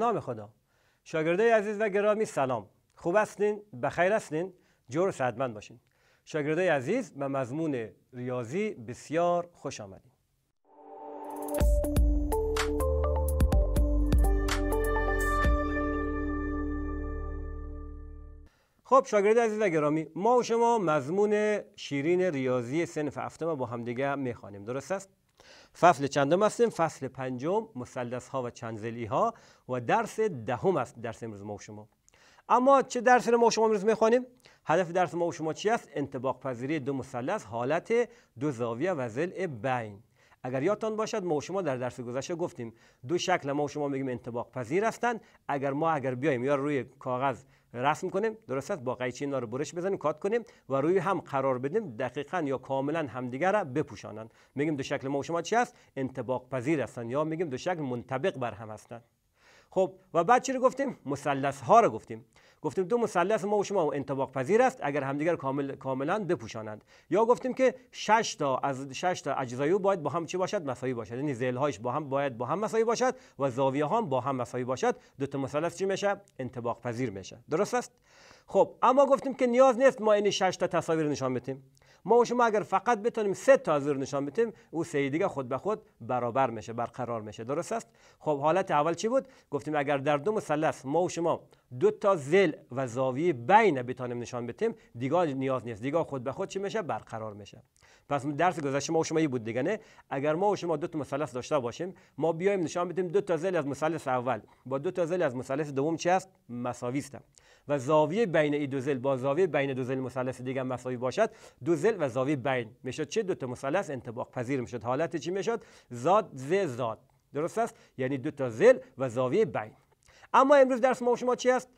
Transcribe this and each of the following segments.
نام خدا شاگردای عزیز و گرامی سلام خوب هستین بخیر هستین جور سعدمند باشین شاگرده عزیز به مضمون ریاضی بسیار خوش آمدین خب شاگرد عزیز و گرامی ما و شما مضمون شیرین ریاضی سنف هفتم با همدیگه میخوانیم درست است فصل چندم هستیم فصل پنجم مسلس ها و چنزلی ها و درس دهم است درس امروز ما و شما اما چه درس رو ما و شما امروز میخوانیم هدف درس ما و شما چی است انتباق پذیری دو مثلث حالت دو زاویه و زل بین اگر یادتان باشد ما و شما در درس گذشته گفتیم دو شکل ما و شما میگیم انتباق پذیر هستند اگر ما اگر بیایم یا روی کاغذ رسم کنیم درست است با قیچی اینا رو برش بزنیم کات کنیم و روی هم قرار بدیم دقیقا یا کاملا همدیگر را بپوشانند میگیم دو شکل ما و شما چی است انطباق پذیر هستن یا میگیم دو شکل منطبق بر هم هستند خب و بعد چی رو گفتیم مثلث ها رو گفتیم گفتیم دو مثلث ما و شما انطباق پذیر است اگر همدیگر کامل کاملا بپوشانند یا گفتیم که 6 تا از 6 تا اجزایو باید با هم چی باشد مساوی باشد یعنی ذیل هایش با هم باید با هم مساوی باشد و زاویه ها با هم مساوی باشد دو تا مثلث چی میشه انطباق پذیر میشه درست است خب اما گفتیم که نیاز نیست ما این 6 تا تصاویر نشان بدیم ما و شما اگر فقط بتونیم سه تا از نشان بدیم او سه دیگه خود به خود برابر میشه برقرار میشه درست است خب حالت اول چی بود گفتیم اگر در دو مثلث ما و شما دو تا زل و زاویه بین بتانم نشان بتیم دیگه نیاز نیست دیگه خود به خود چی میشه برقرار میشه پس درس گذشته ما و شما بود دیگه نه اگر ما و شما دو تا مثلث داشته باشیم ما بیایم نشان بدیم دو تا زل از مثلث اول با دو تا زل از مثلث دوم چی است مساوی است و زاویه بین این دو زل با زاویه بین دو زل مثلث دیگه مساوی باشد دو زل و زاویه بین میشد چه دو تا مثلث انطباق پذیر میشد حالت چی میشد زاد ز زاد درست است یعنی دو تا زل و زاویه بین اما امروز درس ما شما چی است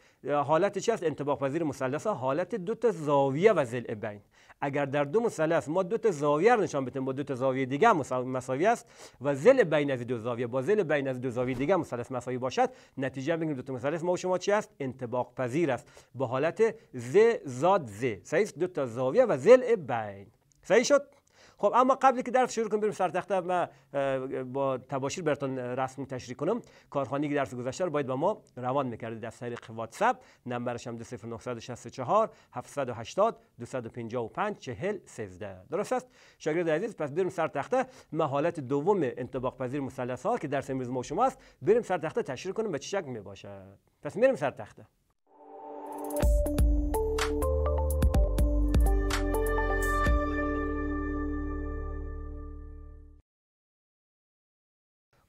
حالت چی است انطباق پذیر مثلث حالت دو تا زاویه و ضلع بین اگر در دو مثلث ما دو تا زاویه نشان بدیم با دو تا زاویه دیگه مساوی است و ضلع بین از دو زاویه با ضلع بین از دو زاویه دیگه مثلث مساوی باشد نتیجه میگیریم دو تا مثلث ما شما چی است انطباق پذیر است با حالت ز زاد ز صحیح دو تا زاویه و ضلع بین صحیح شد خب اما قبلی که درس شروع کنیم بریم سر و با تباشیر براتون رسم تشریح کنم کارخانه که درس گذشته رو باید با ما روان میکرده در طریق واتساپ نمبرش هم 0964 780 255 40 13 درست است شاگرد عزیز پس بریم سر تخته محالت دوم انطباق پذیر مثلث ها که درس امروز ما شما است بریم سر تخته تشریح کنیم به چه شکل می پس بریم سر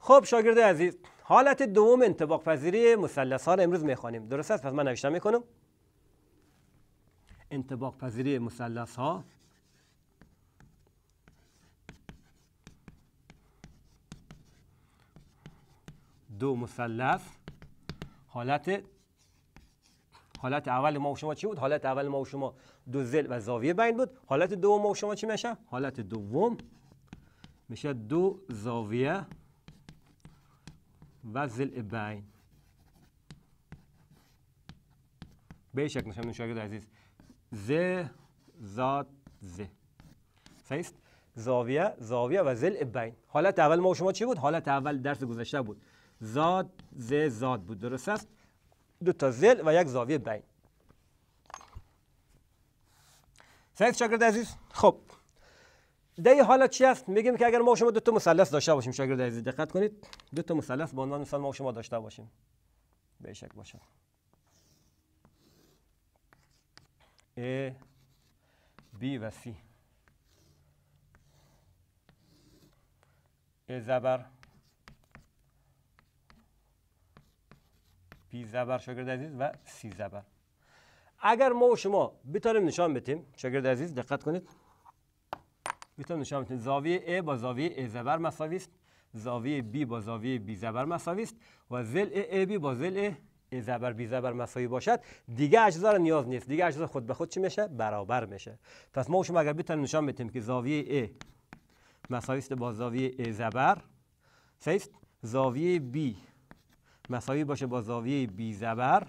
خب شاگرد عزیز حالت دوم انتباق پذیری مسلس ها را امروز میخوانیم درست است پس من نوشتم میکنم انتباق پذیری مسلس ها دو مثلث حالت حالت اول ما و شما چی بود حالت اول ما و شما دو زل و زاویه بین بود حالت دوم ما و شما چی میشه حالت دوم میشه دو زاویه و زل بین به شکل شاگرد عزیز ز زاد ز است زاویه زاویه و زل بین حالت اول ما شما چی بود حالت اول درس گذشته بود زاد ز زاد بود درست است دو تا زل و یک زاویه بین سعید شاگرد عزیز خب در این حالت چی است میگیم که اگر ما شما دو تا مثلث داشته باشیم شاگرد عزیز دقت کنید دو تا مثلث به عنوان مثال ما شما داشته باشیم به شک باشد A B و C A زبر B زبر شاگرد عزیز و C زبر اگر ما و شما بتاریم نشان بتیم شاگرد عزیز دقت کنید میتونم نشان بدم زاویه A با زاویه A زبر مساوی است زاویه B با زاویه B زبر مساوی است و ضلع AB با ضلع A زبر B زبر مساوی باشد دیگه اجزا را نیاز نیست دیگه اجزا خود به خود چی میشه برابر میشه پس ما شما اگر بتونیم نشان بدیم که زاویه A مساوی است با زاویه A زبر است زاویه B مساوی باشه با زاویه B زبر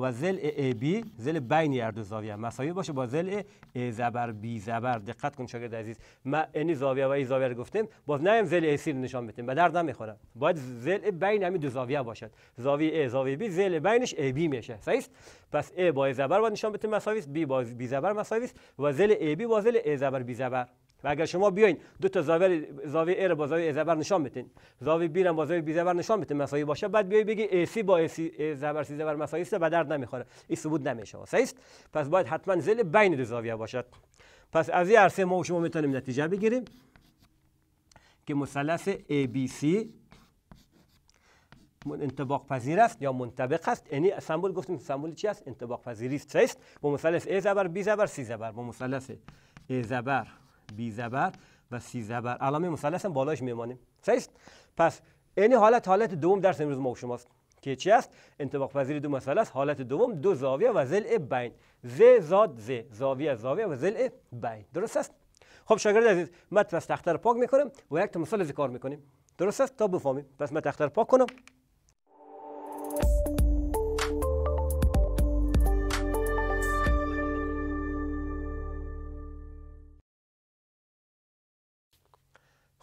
و زل ا بی زل بین هر دو زاویه مساوی باشه با زل ا زبر بی زبر دقت کن شاگرد عزیز ما این زاویه و این زاویه رو گفتیم باز نیم زل ای سی رو نشان بدیم به درد نمیخوره باید زل بین همین دو زاویه باشد زاویه ا زاویه بی زل بینش ا بی میشه صحیح پس ا با زبر باید نشان بدیم مساوی است بی با بی زبر مساوی است و زل ای بی با زل ا زبر بی زبر و اگر شما بیاین دو تا زاویه زاویه ا با زاویه زبر نشان بدین زاویه بی با زاویه بی زبر نشان بدین مساوی باشه بعد بیای بگی ای سی با ای سی زبر سی زبر مساوی است به درد نمیخوره این ثبوت نمیشه صحیح است پس باید حتما زل بین دو زاویه باشد پس از این عرصه ما شما میتونیم نتیجه بگیریم که مثلث ABC انطباق پذیر است یا منطبق است یعنی سمبل گفتیم سمبل چی است انطباق پذیری است با مثلث A زبر B زبر زبر با مثلث A زبر بی زبر و سی زبر علامه مثلث هم بالاش میمانیم صحیح پس این حالت حالت دوم درس امروز ما شماست که چی است انطباق پذیر دو مثلث حالت دوم دو زاویه و ضلع بین ز زاد ز زاویه زاویه و ضلع بین درست است خب شاگرد عزیز من تخته رو پاک میکنم و یک مثال تمثال کار میکنیم درست است تا بفهمیم پس من رو پاک کنم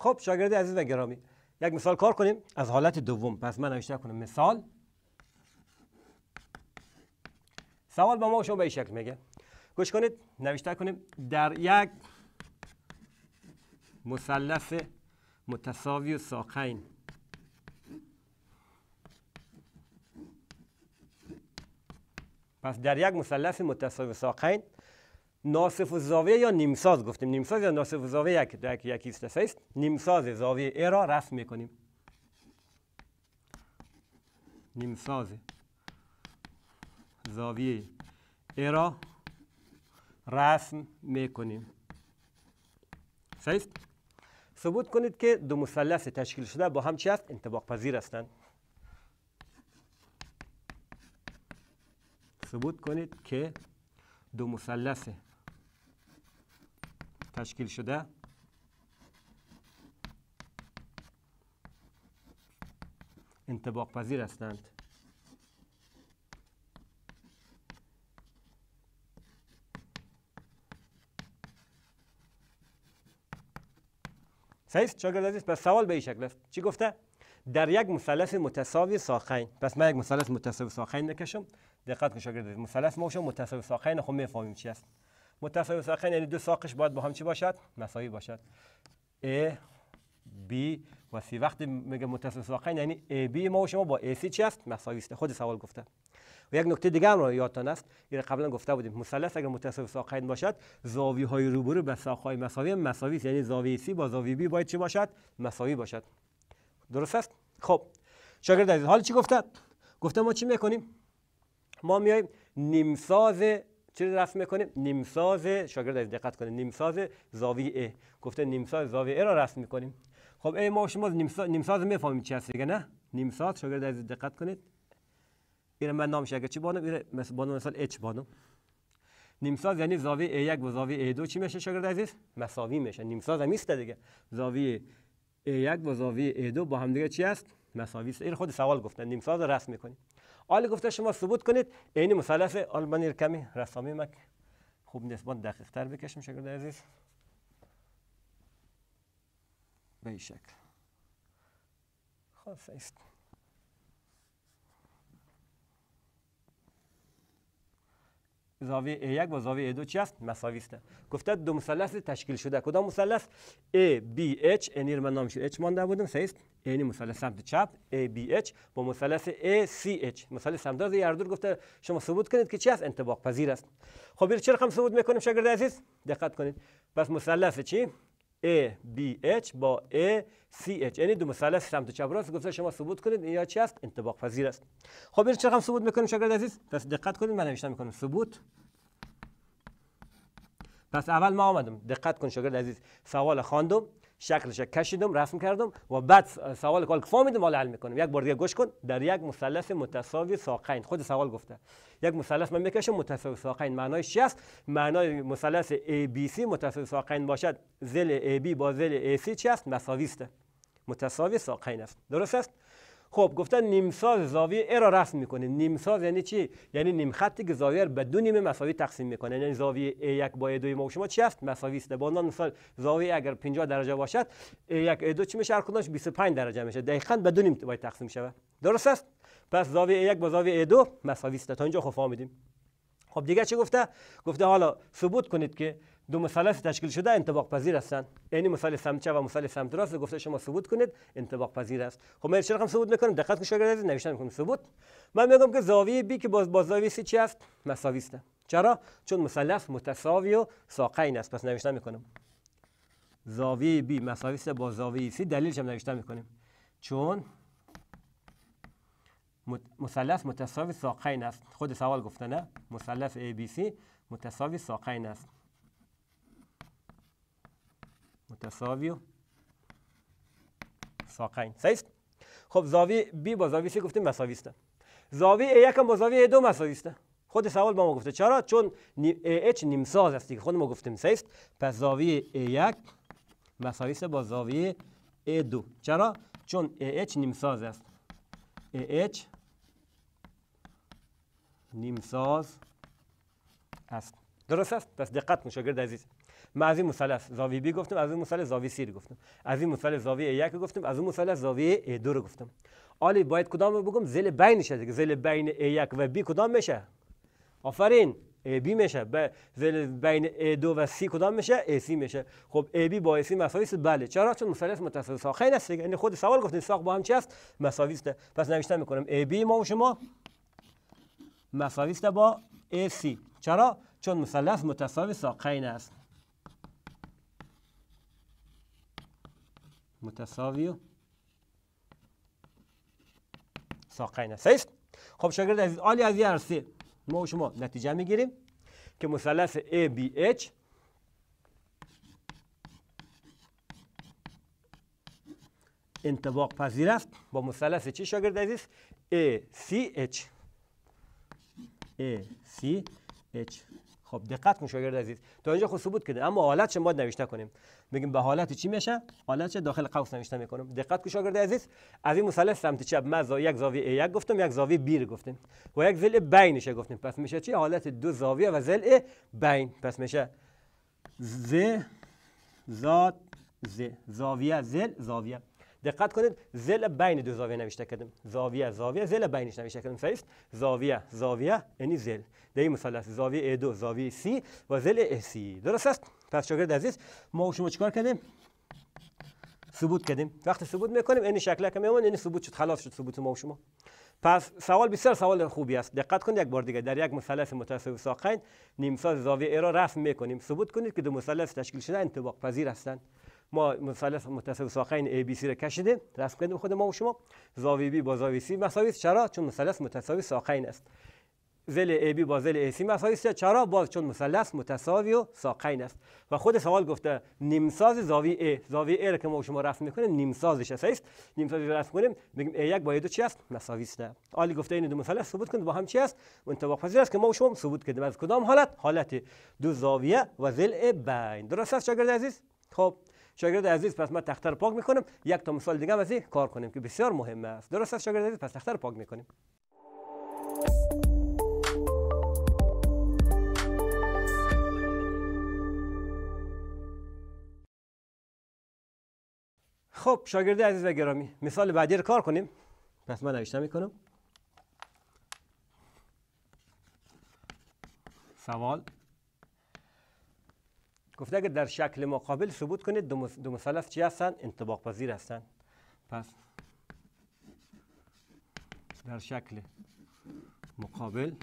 خب شاگرد عزیز و گرامی یک مثال کار کنیم از حالت دوم پس من نوشته کنم مثال سوال با ما شما به این شکل میگه گوش کنید نوشته کنیم در یک مثلث متساوی و ساقین پس در یک مثلث متساوی و ساقین ناصف و زاویه یا نیمساز گفتیم نیمساز یا ناصف و زاویه یک در یکی است نیمساز زاویه ا را رسم میکنیم نیمساز زاویه ای را رسم میکنیم صحیح ثبوت کنید که دو مثلث تشکیل شده با هم چی است انطباق پذیر هستند ثبوت کنید که دو مثلث تشکیل شده انتباق پذیر هستند سیست شاگرد عزیز پس سوال به این شکل است چی گفته در یک مثلث متساوی ساقین پس من یک مثلث متساوی ساقین نکشم دقت کن شاگرد عزیز مثلث ما متساوی ساقین خب میفهمیم چی است متساوی ساقین یعنی دو ساقش باید با هم چی باشد مساوی باشد A B و سی وقتی میگه متساوی ساقین یعنی A B ما و شما با A C چی است مساوی است خود سوال گفته و یک نکته دیگه هم را یادتان است این قبلا گفته بودیم مثلث اگر متساوی ساقین باشد زاویه های روبرو به ساق های مساوی مساوی است یعنی زاویه C با زاویه B باید چی باشد مساوی باشد درست است خب شاگرد عزیز حال چی گفته گفته ما چی میکنیم ما میایم نیم چی رو رسم میکنیم؟ نیمساز شاگرد از دقت کنه نیمساز زاویه گفته نیمساز زاویه را رسم میکنیم خب ای ما شما نیمساز نیمساز میفهمیم چی هست دیگه نه نیمساز شاگرد از دقت کنید این من نامش شاگرد چی بانم این بانم مثال اچ بانم نیمساز یعنی زاویه A1 و زاویه A2 چی میشه شاگرد عزیز؟ مساوی میشه. نیمساز هم ایسته دیگه. زاویه A1 و زاویه A2 با هم دیگه چی است؟ مساوی است. این خود سوال گفتن. نیمساز رو رسم میکنیم. آلی گفته شما ثبوت کنید عین مثلث آلمانی کمی رسامی مک خوب نسبت دقیق تر بکشم شگرد عزیز به این شکل است زاویه a یک با زاویه a دو چی است مساوی است گفته دو مثلث تشکیل شده کدام مثلث A B H انیر من نامش H مانده بودم است. اینی مثلث سمت چپ A B H با مثلث A C H مثلث همداز یاردور گفته شما ثبوت کنید که چی است انطباق پذیر است خب چرا رقم ثبوت میکنیم شاگرد عزیز دقت کنید پس مثلث چی A-B-H e, با A-C-H e, یعنی دو مثلث سمت چپ راست گفته شما ثبوت کنید این یا چی است انطباق پذیر است خب این چه هم ثبوت میکنیم شاگرد عزیز پس دقت کنید من نوشتم میکنم ثبوت پس اول ما آمدم دقت کن شاگرد عزیز سوال خواندم شکلش کشیدم رسم کردم و بعد سوال کال فهمیدم حالا حل میکنم یک بار دیگه گوش کن در یک مثلث متساوی ساقین خود سوال گفته یک مثلث من میکشم متساوی ساقین معنای چی است معنای مثلث ABC متساوی ساقین باشد زل AB با زل AC چی است مساوی متساوی ساقین است درست است خب گفتن نیمساز زاویه ا را رسم میکنیم نیمساز یعنی چی یعنی نیم خطی که زاویه به دو نیم مساوی تقسیم میکنه یعنی زاویه a با a2 ما شما چی است مساوی است با عنوان مثال زاویه اگر 50 درجه باشد a1 a دو چی میشه هر کدومش 25 درجه میشه دقیقاً به دو نیم باید تقسیم شوه درست است پس زاویه a1 با زاویه a2 مساوی است تا اینجا خب فهمیدیم خب دیگه چی گفته گفته حالا ثبوت کنید که دو مثلث تشکیل شده انطباق پذیر هستند یعنی مثال سمچه و مثال سمت راست گفته شما ثبوت کنید انطباق پذیر است خب من چرا هم ثبوت میکنم دقت کن شاگرد عزیز نوشتم میکنم ثبوت من میگم که زاویه بی که باز با زاویه سی چی است مساوی است چرا چون مثلث متساوی و ساقین است پس نوشتم میکنم زاویه بی مساوی است با زاویه سی دلیلش هم نوشتم میکنیم چون مثلث متساوی ساقین است خود سوال گفته نه مثلث ABC متساوی ساقین است متساویو ساقین صحیح خب زاویه بی با زاویه C گفتیم مساوی است زاویه یک 1 با زاویه a دو مساوی است خود سوال با ما گفته چرا چون AH نیم ساز است که خود ما گفتیم صحیح پس زاویه ای یک مساوی است با زاویه ای دو چرا چون AH نیم ساز است AH نیم ساز است درست است پس دقت کن شاگرد عزیز ما از این مثلث زاویه بی گفتم از این مثلث زاویه سی گفتم از این مثلث زاویه یک گفتیم گفتم از اون مثلث زاویه ای دو رو گفتم آلی باید کدام رو بگم زل بین دیگه زل بین ای یک و بی کدام میشه آفرین ای بی میشه به زل بین ای دو و سی کدام میشه ای سی میشه خب ای بی با ای سی مساوی است بله چرا چون مثلث متصل ساقین است دیگه یعنی خود سوال گفتین ساق با هم چی است مساوی است پس نوشته میکنم ای بی ما و شما مساوی است با ای سی چرا چون مثلث متساوی ساقین است متساوی ساقین است خب شاگرد عزیز آلی از یه ما و شما نتیجه میگیریم که مثلث ABH انتباق پذیر است با مثلث چی شاگرد عزیز ACH ACH خب دقت کن شاگرد عزیز تا اینجا خب ثبوت کرده اما حالت چه باید نوشته کنیم بگیم به حالت چی میشه حالت چه داخل قوس نوشته میکنم دقت کن شاگرد عزیز از این مثلث سمت چپ ما زاویه یک زاویه یک گفتم یک زاویه بیر گفتیم و یک ضلع بینشه گفتیم پس میشه چی حالت دو زاویه و ضلع بین پس میشه ز زاد ز زاویه زل زاویه دقت کنید زل بین دو زاویه نوشته کردیم زاویه زاویه زل بینش نوشته کردم صحیح زاویه زاویه یعنی زل در این مثلث زاویه a دو زاویه C و زل AC درست است پس شاگرد عزیز ما شما چیکار کردیم ثبوت کردیم وقتی ثبوت میکنیم این یعنی شکل که میمون این یعنی ثبوت شد خلاص شد ثبوت ما و شما پس سوال بسیار سوال خوبی است دقت کنید یک بار دیگه در یک مثلث متساوی ساقین نیم ساز زاویه ای را رسم میکنیم ثبوت کنید که دو مثلث تشکیل شده انطباق پذیر هستند ما مثلث متصل ساقین ABC رو کشیدیم رسم کردیم خود ما و شما زاویه B با زاویه C مساوی است چرا چون مثلث متساوی ساقین است زل AB با زل سی مساوی است چرا باز چون مثلث متساوی و ساقین است و خود سوال گفته نیم ساز زاویه A زاویه A را که ما و شما رسم میکنیم نیم سازش است است نیم سازش رسم کنیم میگیم a یک با a دو چی است مساوی است عالی گفته این دو مثلث ثبوت کنید با هم چی است انطباق پذیر است که ما و شما ثبوت کردیم از کدام حالت حالت دو زاویه و زل بین درست است شاگرد عزیز خب شاگرد عزیز پس ما تخته رو پاک میکنیم یک تا مثال دیگه از کار کنیم که بسیار مهم است درست است شاگرد عزیز پس تخته رو پاک میکنیم خب شاگرد عزیز و گرامی مثال بعدی رو کار کنیم پس من نوشته میکنم سوال گفته اگر در شکل مقابل ثبوت کنید دو مثلث چی هستن؟ انتباق پذیر هستن پس در شکل مقابل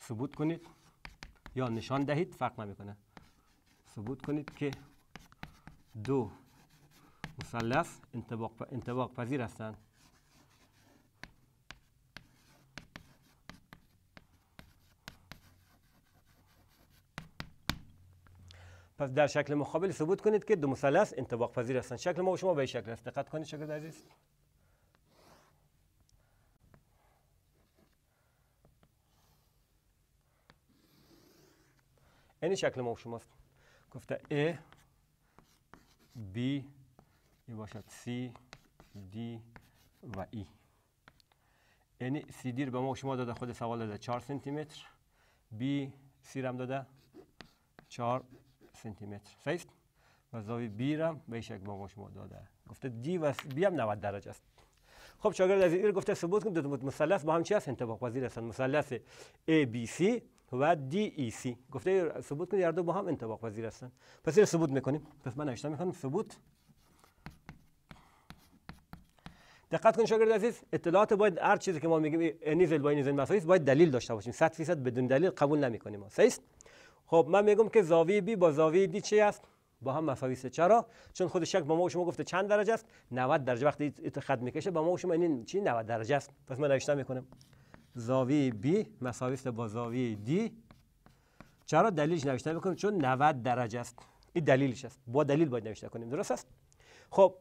ثبوت کنید یا نشان دهید فرق نمیکنه ثبوت کنید که دو مثلث انتباق پذیر هستند پس در شکل مقابل ثبوت کنید که دو مثلث انطباق پذیر هستند شکل ما و شما به شکل است دقت کنید شکل عزیز این شکل ما و شماست گفته A B ای باشد C D و E یعنی C D به ما و شما داده خود سوال داده 4 سانتی متر B C رو داده 4 سانتی متر صحیح و زاوی بی را به این شکل با شما داده گفته دی و بی هم 90 درجه است خب شاگرد از این گفته ثبوت کن دو مثلث با هم چی هست انطباق پذیر هستند مثلث ABC و DEC گفته ثبوت کنید هر دو با هم انطباق پذیر هستند پس این ثبوت میکنیم پس من اشتباه میکنم ثبوت دقت کن شاگرد عزیز اطلاعات باید هر چیزی که ما میگیم انیزل با انیزل مساوی باید دلیل داشته باشیم 100 درصد بدون دلیل قبول نمیکنیم صحیح خب من میگم که زاویه بی با زاویه دی چی است با هم مساوی است چرا چون خود شک با ما شما گفته چند درجه است 90 درجه وقتی خط میکشه با ما شما این چی 90 درجه است پس من نوشته میکنم زاویه بی مساوی است با زاویه دی چرا دلیلش نوشته میکنیم چون 90 درجه است این دلیلش است با دلیل باید نوشته کنیم درست است خب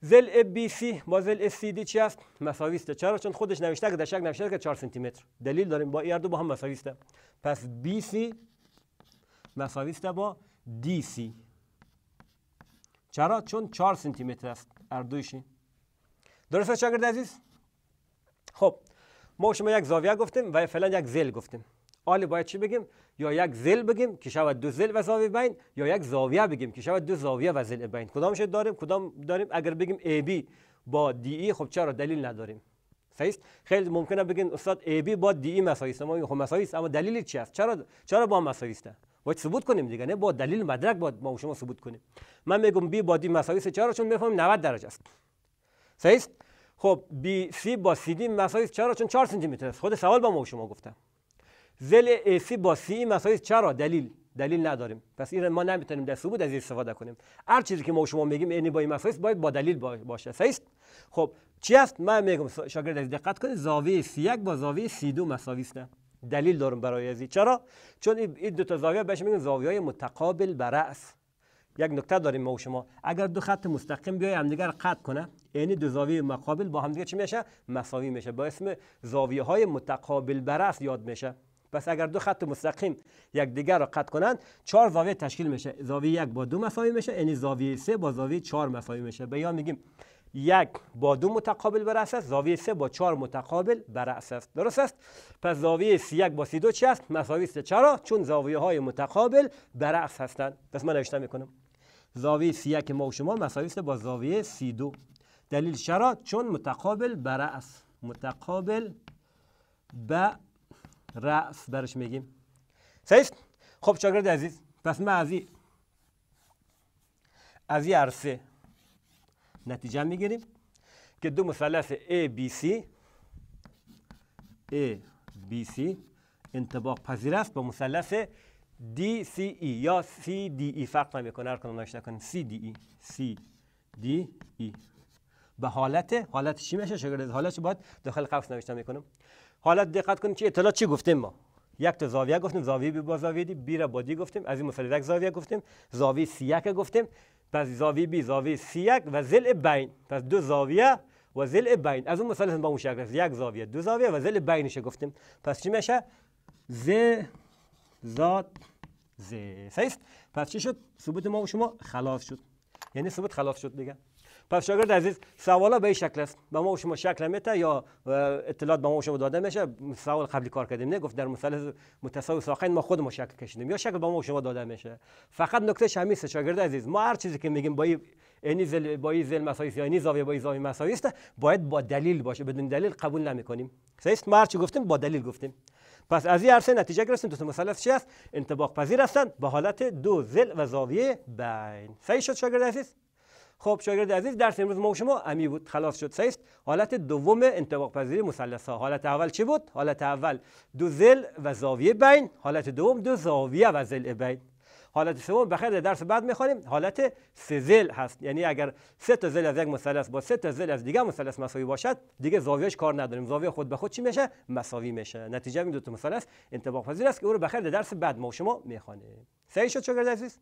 زل سی با زل دی چی است مساوی است چرا چون خودش نوشته که در شک نوشته که 4 سانتی متر دلیل داریم با ایردو با هم مساوی است پس سی مساوی است با DC چرا چون 4 سانتی متر است اردویش درست شاگرد عزیز خب ما شما یک زاویه گفتیم و فعلا یک زل گفتیم آلی باید چی بگیم یا یک زل بگیم که شود دو زل و زاویه بین یا یک زاویه بگیم که شود دو زاویه و زل بین کدامش داریم کدام داریم اگر بگیم AB با ای e، خب چرا دلیل نداریم صحیح خیلی ممکنه بگین استاد AB با DE مساوی است ما خب مساوی است اما دلیلی چی است چرا چرا با مساوی است باید ثبوت کنیم دیگه نه با دلیل مدرک باید ما شما ثبوت کنیم من میگم بی با دی مساوی سه چهار چون میفهمیم 90 درجه است صحیح است خب بی سی با سی دی مساوی 4 چون 4 سانتی متر است خود سوال با ما شما گفتم زل ای سی با سی مساوی 4 دلیل دلیل نداریم پس این ما نمیتونیم در ثبوت از این استفاده کنیم هر چیزی که ما شما میگیم یعنی با این مسائل باید با دلیل باشه صحیح است خب چی است من میگم شاگرد دقت کنید زاویه سی یک با زاویه سی دو مساوی است دلیل دارم برای ازی چرا چون این دو تا زاویه بهش میگن زاویه های متقابل به یک نکته داریم ما و شما اگر دو خط مستقیم بیای همدیگر قطع کنه یعنی دو زاویه مقابل با همدیگه چی میشه مساوی میشه با اسم زاویه های متقابل به یاد میشه پس اگر دو خط مستقیم دیگر را قطع کنند چهار زاویه تشکیل میشه زاویه یک با دو مساوی میشه یعنی زاویه سه با زاویه چهار مساوی میشه به یا میگیم یک با دو متقابل بر است زاویه سه با چهار متقابل بر است درست است پس زاویه سی یک با سی دو چی است مساوی است چرا چون زاویه های متقابل بر هستند پس من نوشتم میکنم زاویه سی یک ما و شما مساوی است با زاویه سی دو دلیل چرا چون متقابل بر اساس متقابل به رأس برش میگیم صحیح خب شاگرد عزیز پس ما از این از این نتیجه میگیریم که دو مثلث ABC ABC انطباق پذیر است با مثلث DCE یا CDE فرق نمیکنه هر کدوم نوشته کنیم CDE CDE به حالت حالت چی میشه حالت چی باید داخل قفس نوشته میکنم حالت دقت کنیم که اطلاع چی گفتیم ما یک تا زاویه گفتیم زاویه بی با زاویه دی بی را با دی گفتیم از این مثلث یک زاویه گفتیم زاویه سی یک گفتیم پس زاویه بی زاویه سی یک و زل بین پس دو زاویه و زل بین از اون مثلا با اون شکل یک زاویه دو زاویه و زل بینش گفتیم پس چی میشه ز زاد ز سیست پس چی شد ثبوت ما و شما خلاص شد یعنی ثبوت خلاص شد دیگه پس شاگرد عزیز سوالا به این شکل است به ما شما شکل میته یا اطلاعات به ما شما داده میشه سوال قبلی کار کردیم نه گفت در مثلث متساوی ساقین ما خود ما شکل کشیدیم یا شکل به ما شما داده میشه فقط نکته همین شاگرد عزیز ما هر چیزی که میگیم با این زل با این زل مساوی یا این زاویه با این زاویه مساوی است باید با دلیل باشه بدون دلیل قبول نمیکنیم صحیح ما هر چی گفتیم با دلیل گفتیم پس از این عرصه نتیجه گرفتیم دو تا مثلث چی است انطباق پذیر هستند به حالت دو زل و زاویه بین صحیح شد شاگرد عزیز خب شاگرد عزیز درس امروز ما شما امی بود خلاص شد سیست حالت دوم انتباق پذیری مثلث ها حالت اول چی بود حالت اول دو زل و زاویه بین حالت دوم دو زاویه و زل بین حالت سوم بخیر در درس بعد میخوانیم حالت سه زل هست یعنی اگر سه تا زل از یک مثلث با سه تا زل از دیگه مثلث مساوی باشد دیگه زاویهش کار نداریم زاویه خود به خود چی میشه مساوی میشه نتیجه این دو تا مثلث انطباق پذیر است که او رو بخیر در درس بعد ما شما میخوانیم صحیح شد شاگرد عزیز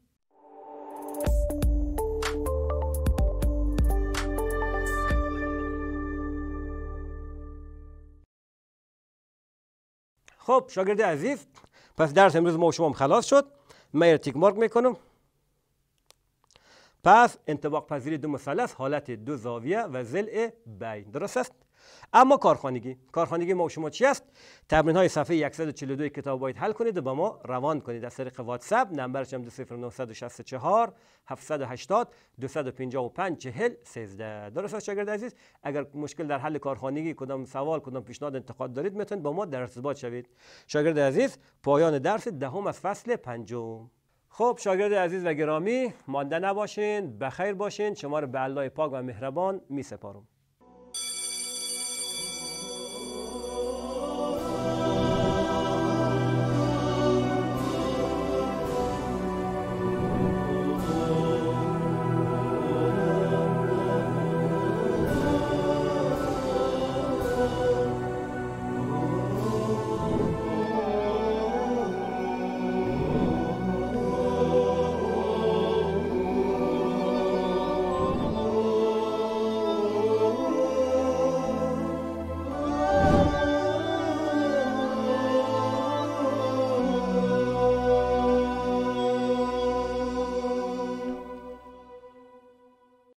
خب شاگرد عزیز پس درس امروز ما و شما خلاص شد من یه تیک مارک میکنم پس انتباق پذیری دو مثلث حالت دو زاویه و ضلع بین درست است اما کارخانگی کارخانگی ما و شما چی است تمرین های صفحه 142 کتاب باید حل کنید و با ما روان کنید از طریق واتساپ نمبرش هم 0964 780 255 40 13 درست است شاگرد عزیز اگر مشکل در حل کارخانگی کدام سوال کدام پیشنهاد انتقاد دارید میتونید با ما در ارتباط شوید شاگرد عزیز پایان درس دهم از فصل پنجم خب شاگرد عزیز و گرامی مانده نباشین بخیر باشین شما رو به الله پاک و مهربان می سپارم